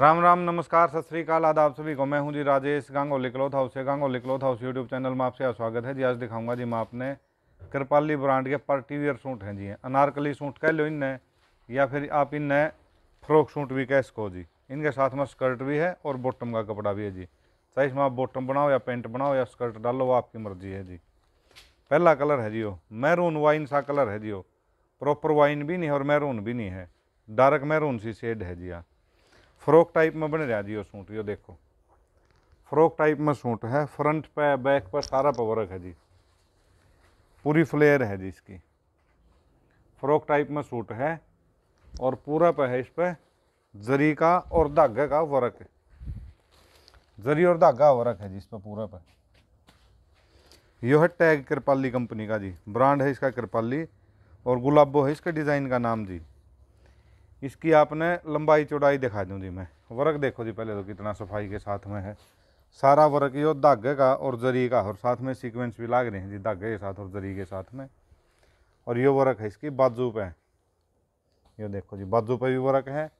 राम राम नमस्कार सत श्रीकाल आदाब सभी को मैं हूं जी राजेश गांगोली क्लोथ हाउस से Gangoli cloth house YouTube channel में आपसे स्वागत है जी आज दिखाऊंगा जी मैं आपने कृपाली ब्रांड के पर्टीवियर सूट हैं जी अनारकली सूट कह लो इनने या फिर आप इन फ्रॉक सूट भी कह सको जी इनके साथ में स्कर्ट भी है और बॉटम का कपड़ा भी है जी चाहे इसमें आप बॉटम बनाओ या पेंट बनाओ या स्कर्ट डालो वो आपकी मर्जी है जी पहला कलर है जी वो मैरून वाइन सा कलर है जी वो प्रॉपर वाइन भी नहीं है और मैरून भी नहीं है डार्क मैरून सी शेड है जी यहाँ टाइप में बन रहा जी वो सूट ये देखो फ्रॉक टाइप में सूट है फ्रंट पे बैक पर सारा पवरक है जी पूरी फ्लेयर है जी इसकी फ्रॉक टाइप में सूट है और पूरा पे है इस पर जरी का और धागे का वर्क जरी और धागा वर्क है जी इस पर पूरा पे यो है टैग कृपाली कंपनी का जी ब्रांड है इसका कृपाली और गुलाबो है इसके डिज़ाइन का नाम जी इसकी आपने लंबाई चौड़ाई दिखा दूँ जी मैं वर्क देखो जी पहले तो कितना सफाई के साथ में है सारा वर्क यो धागे का और जरी का और साथ में सीक्वेंस भी लाग रहे हैं जी धागे के साथ और जरी के साथ में और यो वर्क है इसकी बाजू पे ये देखो जी बाजू पे भी वर्क है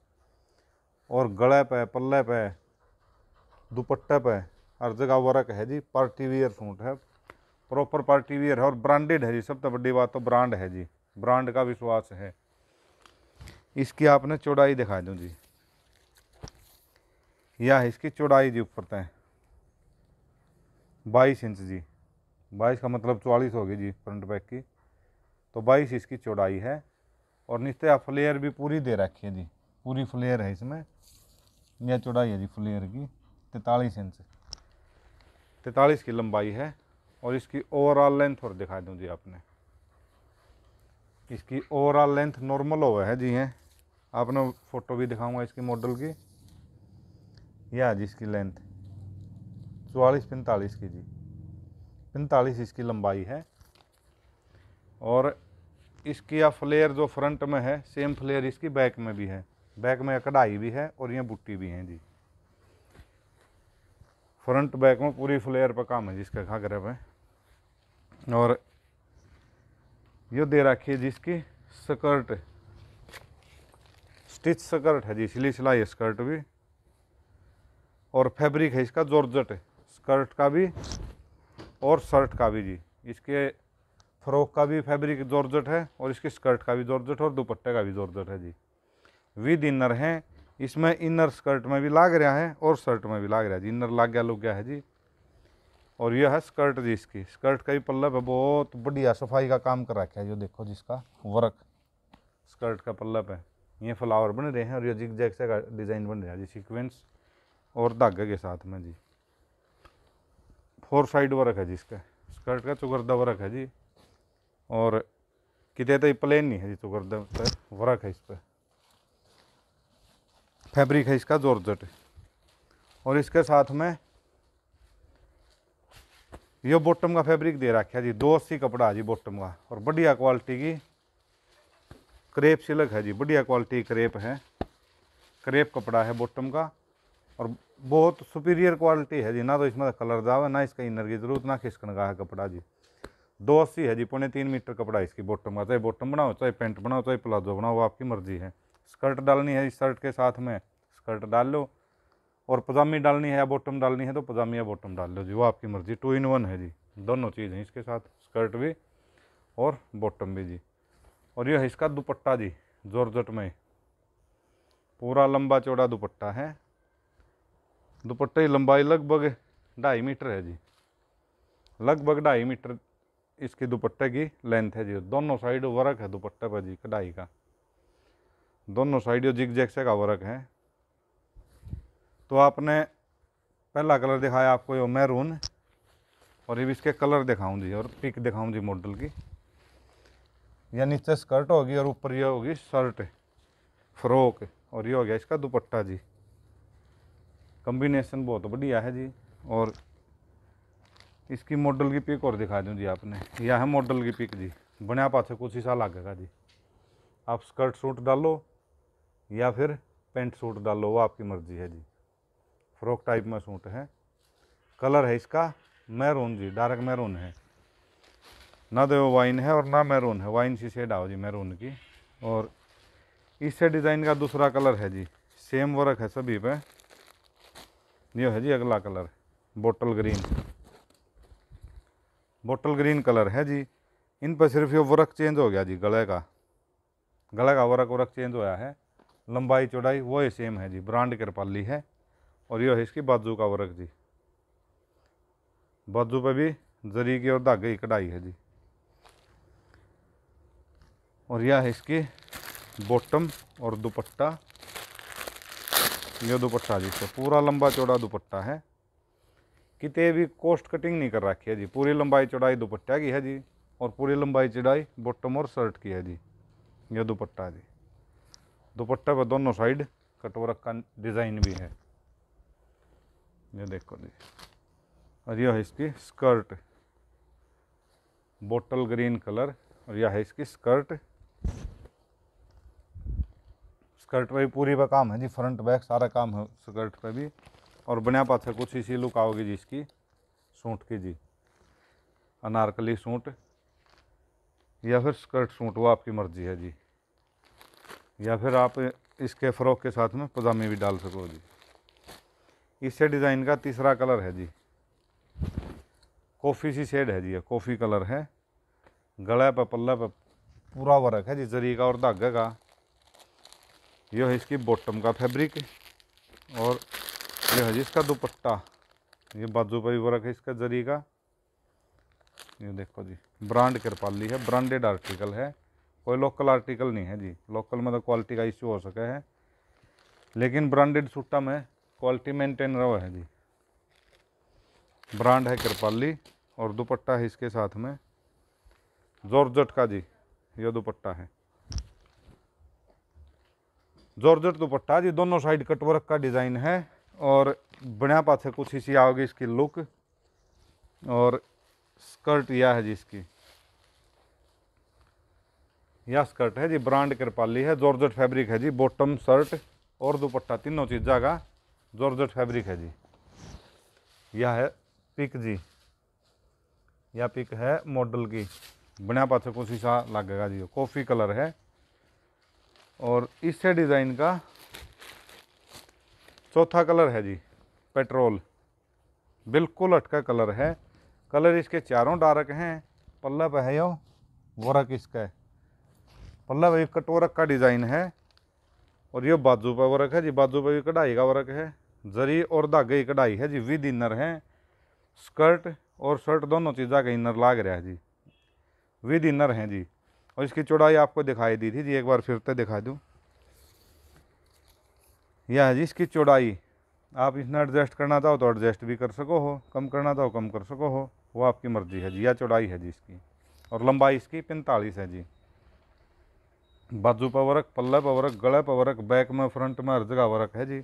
और गले पे पल्ले पे दुपट्टे पे हर जगह वर्क है जी पार्टी वियर सूट है प्रॉपर पार्टी वियर है और ब्रांडेड है जी सबसे बड़ी बात तो ब्रांड है जी ब्रांड का विश्वास है इसकी आपने चौड़ाई दिखा दूँ जी यह इसकी चौड़ाई जी ऊपर तय बाईस इंच जी बाईस का मतलब चौलीस होगी जी फ्रंट बैक की तो बाईस इसकी चौड़ाई है और नीचे आप फ्लेयर भी पूरी दे रखी है जी पूरी फ्लेयर है इसमें यह चौड़ाई है जी फ्लेयर की तैतालीस इंच तैतालीस की लंबाई है और इसकी ओवरऑल लेंथ और दिखा दूँ जी आपने इसकी ओवरऑल लेंथ नॉर्मल हो है जी हैं आपने फ़ोटो भी दिखाऊंगा इसकी मॉडल की यह आज इसकी लेंथ चौवालीस पैंतालीस की जी पैंतालीस इसकी लंबाई है और इसकी या फ्लेयर जो फ्रंट में है सेम फ्लेयर इसकी बैक में भी है बैक में कढ़ाई भी है और ये बुट्टी भी है जी फ्रंट बैक में पूरी फ्लेयर पर काम है जिसका घाघरे पर और ये दे रखी है जिसकी स्कर्ट स्टिच स्कर्ट है जी सिली सिलाई स्कर्ट भी और फैब्रिक है इसका जॉर्जट स्कर्ट का भी और शर्ट का भी जी इसके फ्रॉक का भी फैब्रिक जॉर्जट है और इसके स्कर्ट का भी जॉर्जट और दुपट्टे का भी जॉर्जट है जी विद इनर है इसमें इनर स्कर्ट में भी लाग रहा है और शर्ट में भी लाग रहा है जी इनर लाग गया लुक गया है जी और यह है स्कर्ट जी इसकी स्कर्ट का भी पल्लब है बहुत बढ़िया सफाई का काम कर रखा है जो देखो जिसका वर्क स्कर्ट का पल्लब है ये फ्लावर बन रहे हैं और ये जिग जैग से डिज़ाइन बन रहा है जी सीक्वेंस और धागे के साथ में जी फोर साइड वर्क है जी इसका स्कर्ट का चुगरदा वर्क है जी और कितने तो प्लेन नहीं है जी चुगरदा पर वर्क है इस पर फैब्रिक है इसका जोरजट और इसके साथ में ये बॉटम का फैब्रिक दे रखा है जी दो अस्सी कपड़ा है जी बॉटम का और बढ़िया क्वालिटी की करेप सिलक है जी बढ़िया क्वालिटी करेप है करेप कपड़ा है बॉटम का और बहुत सुपीरियर क्वालिटी है जी ना तो इसमें कलर जावे ना इसका इनर की ज़रूरत ना खिसकन का है कपड़ा जी दो अस्सी है जी पौने तीन मीटर कपड़ा इसकी बॉटम का चाहे बॉटम बनाओ चाहे पेंट बनाओ चाहे प्लाजो बनाओ वो आपकी मर्जी है स्कर्ट डालनी है इस शर्ट के साथ में स्कर्ट डाल लो और पजामी डालनी है या बॉटम डालनी है तो पजामी या बॉटम डाल लो जी वो आपकी मर्जी टू इन वन है जी दोनों चीज़ हैं इसके साथ स्कर्ट भी और बॉटम भी जी और यह इसका दुपट्टा जी जॉर्जट में पूरा लंबा चौड़ा दुपट्टा है दुपट्टे की लंबाई लगभग ढाई मीटर है जी लगभग ढाई मीटर इसके दुपट्टे की लेंथ है जी दोनों साइड वर्क है दुपट्टे पर जी कढ़ाई का दोनों साइड जो जिग जैक्से का वर्क है तो आपने पहला कलर दिखाया आपको ये मैरून और ये भी इसके कलर दिखाऊं जी और पिक दिखाऊं जी मॉडल की या नीचे स्कर्ट होगी और ऊपर ये होगी शर्ट फ्रॉक और ये हो गया इसका दुपट्टा जी कम्बिनेशन बहुत बढ़िया है जी और इसकी मॉडल की पिक और दिखा दूँ जी आपने यह है मॉडल की पिक जी बनया पाछे कुछ ही साल आगेगा जी आप स्कर्ट सूट डालो या फिर पेंट सूट डालो वो आपकी मर्ज़ी है जी फ्रॉक टाइप में सूट है कलर है इसका मैरून जी डार्क मैरून है ना तो वो वाइन है और ना मैरून है वाइन सी शेड आओ जी मैरून की और इससे डिज़ाइन का दूसरा कलर है जी सेम वर्क है सभी पे यो है जी अगला colour bottle green bottle green colour है जी इन पर सिर्फ ये वर्क चेंज हो गया जी गले का गले का वर्क वर्क चेंज होया है लंबाई चौड़ाई वो ही सेम है जी ब्रांड कृपाली है और यो है इसकी बाजू का वर्क जी बाजू पे भी जरी की और धागे की कढ़ाई है जी और यह है इसके बॉटम और दुपट्टा यह दुपट्टा जी इसका पूरा लंबा चौड़ा दुपट्टा है कितने भी कोस्ट कटिंग नहीं कर रखी है जी पूरी लंबाई चौड़ाई दुपट्टा की है जी और पूरी लंबाई चौड़ाई बॉटम और शर्ट की है जी यह दुपट्टा जी दुपट्टा पर दोनों साइड कटोरक का डिज़ाइन भी है ये देखो जी और यह है इसकी स्कर्ट बोटल ग्रीन कलर और यह है इसकी स्कर्ट स्कर्ट पे भी पूरी पर काम है जी फ्रंट बैक सारा काम है स्कर्ट पे भी और बनिया पाथर कुछ इसी लुक आओगी जी इसकी सूट की जी अनारकली सूट या फिर स्कर्ट सूट वो आपकी मर्जी है जी या फिर आप इसके फ़्रॉक के साथ में पजामे भी डाल सको जी इससे डिज़ाइन का तीसरा कलर है जी कॉफ़ी सी शेड है जी ये कॉफ़ी कलर है गला पे पल्ला पे पूरा वर्क है जी जरी का और धागे का यह है इसकी बॉटम का फैब्रिक और यह है इसका दुपट्टा ये बाजू पर वर्क है इसका जरी का ये देखो जी ब्रांड कृपाली है ब्रांडेड आर्टिकल है कोई लोकल आर्टिकल नहीं है जी लोकल में तो क्वालिटी का इश्यू हो सके है लेकिन ब्रांडेड सूटा में क्वालिटी मेंटेन रहो है जी ब्रांड है कृपाली और दुपट्टा है इसके साथ में जट का जी यह दुपट्टा है जॉर्जट दुपट्टा तो जी दोनों साइड कटवर्क का डिज़ाइन है और बढ़िया पास है कुछ इसी आओगी इसकी लुक और स्कर्ट यह है जी इसकी यह स्कर्ट है जी ब्रांड कृपाली है जॉर्जट फैब्रिक है जी बॉटम शर्ट और दुपट्टा तीनों चीज़ा का जॉर्जट फैब्रिक है जी यह है पिक जी यह पिक है मॉडल की बढ़िया पाथे कुछ सा लगेगा जी कॉफ़ी कलर है और इससे डिज़ाइन का चौथा कलर है जी पेट्रोल बिल्कुल अटका कलर है कलर इसके चारों डार्क हैं पल्लव है यो वर्क इसका है एक कटोरक का डिज़ाइन है और ये बाजू पर वर्क है जी बाजू पर भी कढ़ाई का वर्क है जरी और धागे की कढ़ाई है जी विद इनर है स्कर्ट और शर्ट दोनों चीज़ा का इनर लाग रहा है जी विद इनर हैं जी और इसकी चौड़ाई आपको दिखाई दी थी जी एक बार फिर तो दिखा दूँ यह है जी इसकी चौड़ाई आप इसने एडजस्ट करना चाहो तो एडजस्ट भी कर सको हो कम करना चाहो कम कर सको हो वो आपकी मर्जी है जी यह चौड़ाई है जी इसकी और लंबाई इसकी पैंतालीस है जी बाजू पर वर्क पल्ले पर वर्क गले पर वर्क बैक में फ्रंट में हर जगह वर्क है जी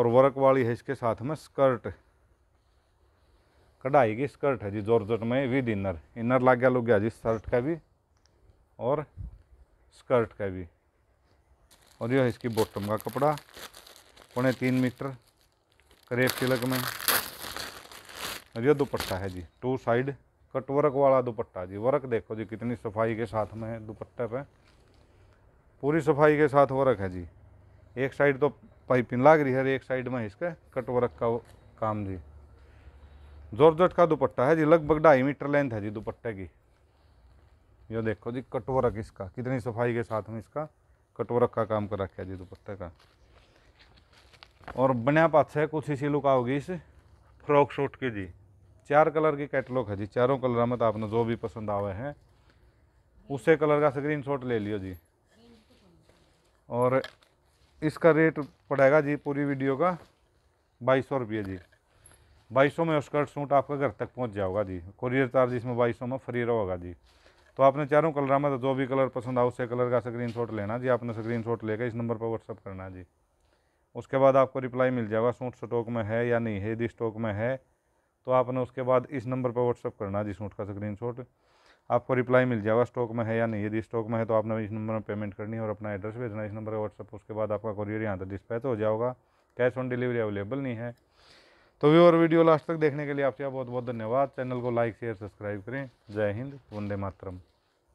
और वर्क वाली है इसके साथ में स्कर्ट कढ़ाई की स्कर्ट है जी जॉर्जट में विद इनर इनर लाग गया लोग गया जी शर्ट का भी और स्कर्ट का भी और यह इसकी बॉटम का कपड़ा पौने तीन मीटर करेब तिलक में और यह दुपट्टा है जी टू साइड कट वर्क वाला दुपट्टा जी वर्क देखो जी कितनी सफाई के साथ में है दुपट्टे पे पूरी सफाई के साथ वर्क है जी एक साइड तो पाइपिंग लाग रही है एक साइड में इसके कट वर्क का काम जी जॉर्जट का दुपट्टा है जी लगभग ढाई मीटर लेंथ है जी दुपट्टे की ये देखो जी कटवर्क इसका कितनी सफाई के साथ में इसका कटवर्क का काम कर रखे जी दुपट्टे का और बनया पाछे कुछ इसी लुक आओगी इस फ्रॉक सूट की जी चार कलर की कैटलॉग है जी चारों कलर में तो आपने जो भी पसंद आवे हैं उसे कलर का शॉट ले लियो जी और इसका रेट पड़ेगा जी पूरी वीडियो का बाईस सौ रुपये जी बाईस सौ में स्कर्ट सूट आपका घर तक पहुंच जाओगा जी कुरियर चार्ज इसमें बाईस सौ में फ्री रहेगा जी तो आपने चारों कलर में तो जो भी कलर पसंद आओ उससे कलर का स्क्रीन शॉट लेना जी आपने स्क्रीन शॉट लेकर इस नंबर पर व्हाट्सअप करना जी उसके बाद आपको रिप्लाई मिल जाएगा सूट स्टॉक में है या नहीं है यदि स्टॉक में है तो आपने उसके बाद इस नंबर पर व्हाट्सअप करना जी सूट का स्क्रीन आपको रिप्लाई मिल जाएगा स्टॉक में है या नहीं यदि स्टॉक में है तो आपने इस नंबर में पेमेंट करनी है और अपना एड्रेस भेजना इस नंबर पर व्हाट्सअप उसके बाद आपका कॉरियर यहाँ तक डिस्पैच हो जाएगा कैश ऑन डिलीवरी अवेलेबल नहीं है तो व्यूअर वीडियो लास्ट तक देखने के लिए आपका बहुत बहुत धन्यवाद चैनल को लाइक शेयर सब्सक्राइब करें जय हिंद वंदे मातरम